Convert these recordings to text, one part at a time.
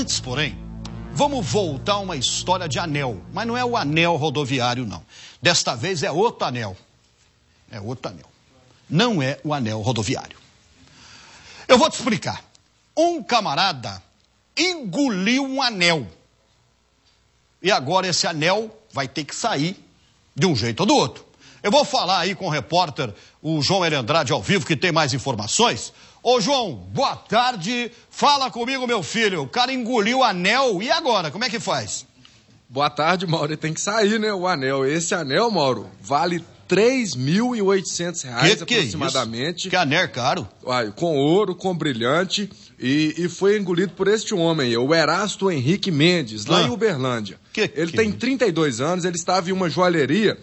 Antes, porém, vamos voltar a uma história de anel, mas não é o anel rodoviário, não. Desta vez é outro anel. É outro anel. Não é o anel rodoviário. Eu vou te explicar. Um camarada engoliu um anel. E agora esse anel vai ter que sair de um jeito ou do outro. Eu vou falar aí com o repórter, o João Eli Andrade, ao vivo, que tem mais informações. Ô, João, boa tarde. Fala comigo, meu filho. O cara engoliu o anel. E agora? Como é que faz? Boa tarde, Mauro. Tem que sair, né? O anel. Esse anel, Mauro, vale 3.800 reais que que é aproximadamente. É que anel é caro. com ouro, com brilhante. E, e, foi engolido por este homem, o Erasto Henrique Mendes, lá ah. em Uberlândia. Que, ele tem 32 é anos, ele estava em uma joalheria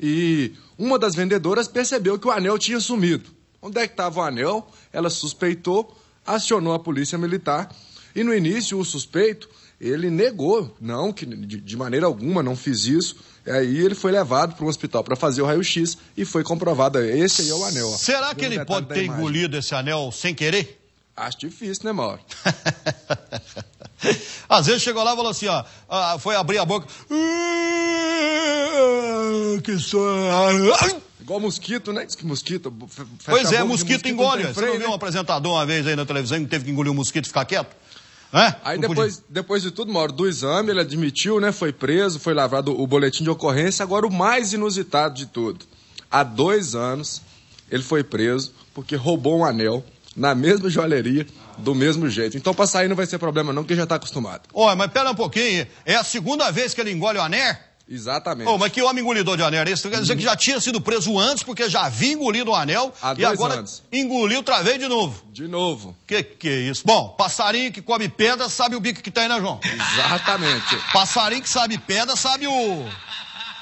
e uma das vendedoras percebeu que o anel tinha sumido. Onde é que estava o anel? Ela suspeitou, acionou a polícia militar e no início o suspeito ele negou, não, que de maneira alguma não fiz isso. Aí ele foi levado para um hospital para fazer o raio-x e foi comprovado. É, esse aí é o anel. Será que ele pode ter imagem. engolido esse anel sem querer? Acho difícil, né, Mauro? Às vezes chegou lá e falou assim, ó, ah, foi abrir a boca. Uh! que só. Ah, Igual mosquito, né? Diz que mosquito. Pois é, mosquito, mosquito engole. Freio, Você não viu né? um apresentador uma vez aí na televisão que teve que engolir um mosquito e ficar quieto? É? Aí depois, depois de tudo, Mauro, do exame, ele admitiu, né? Foi preso, foi lavrado o boletim de ocorrência. Agora, o mais inusitado de tudo. Há dois anos, ele foi preso porque roubou um anel na mesma joalheria, do mesmo jeito. Então, para sair não vai ser problema não, porque já está acostumado. Olha, mas pera um pouquinho. É a segunda vez que ele engole o anel? Exatamente. Oh, mas que homem engolidor de anel é esse? Quer dizer que já tinha sido preso antes, porque já havia engolido o um anel Há e agora anos. engoliu travei de novo. De novo. Que que é isso? Bom, passarinho que come pedra sabe o bico que tem, né, João? Exatamente. Passarinho que sabe pedra sabe o,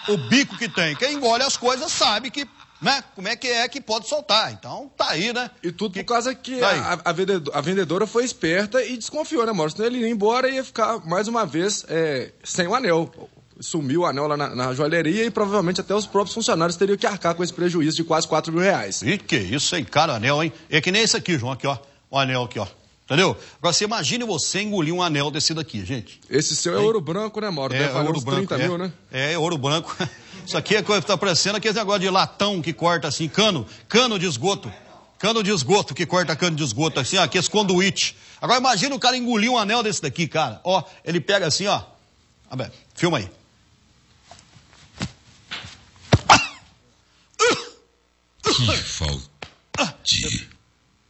o bico que tem. Quem engole as coisas sabe que né? Como é que é que pode soltar? Então, tá aí, né? E tudo por causa que tá a, a, vendedora, a, vendedora, foi esperta e desconfiou, né, Mauro? Senão ele ia embora e ia ficar, mais uma vez, é, sem o anel sumiu o anel lá na, na, joalheria e provavelmente até os próprios funcionários teriam que arcar com esse prejuízo de quase 4 mil reais. E que isso, hein? Cara, anel, hein? É que nem esse aqui, João, aqui, ó. O anel aqui, ó. Entendeu? Agora você imagine você engolir um anel desse daqui, gente. Esse seu é, é ouro branco, né, Mauro? É, Deve é ouro branco, 30 é, mil, né? É, é ouro branco. Isso aqui é coisa que tá parecendo aquele negócio de latão que corta assim, cano, cano de esgoto. Cano de esgoto, que corta cano de esgoto, assim, ó, aqui esse conduíte. Agora imagine o cara engolir um anel desse daqui, cara. Ó, ele pega assim, ó. Filma aí. Que falta. Ah, de...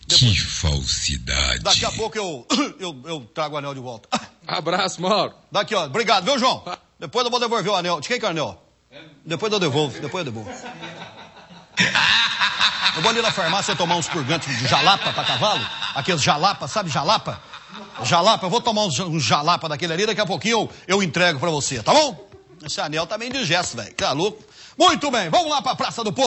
Que falsidade. Daqui a pouco eu, eu, eu trago o anel de volta. Abraço, Mauro. Daqui, ó. Obrigado, viu, João? Ah. Depois eu vou devolver o anel. De quem que é o anel? É depois eu devolvo, depois eu devolvo. Eu vou ali na farmácia tomar uns purgantes de jalapa para cavalo. Aqueles jalapa, sabe jalapa? Jalapa, eu vou tomar uns, jalapa daquele ali, daqui a pouquinho eu, eu entrego para você, tá bom? Esse anel tá meio indigesto, velho. Tá louco? Muito bem, vamos lá para a Praça do Povo.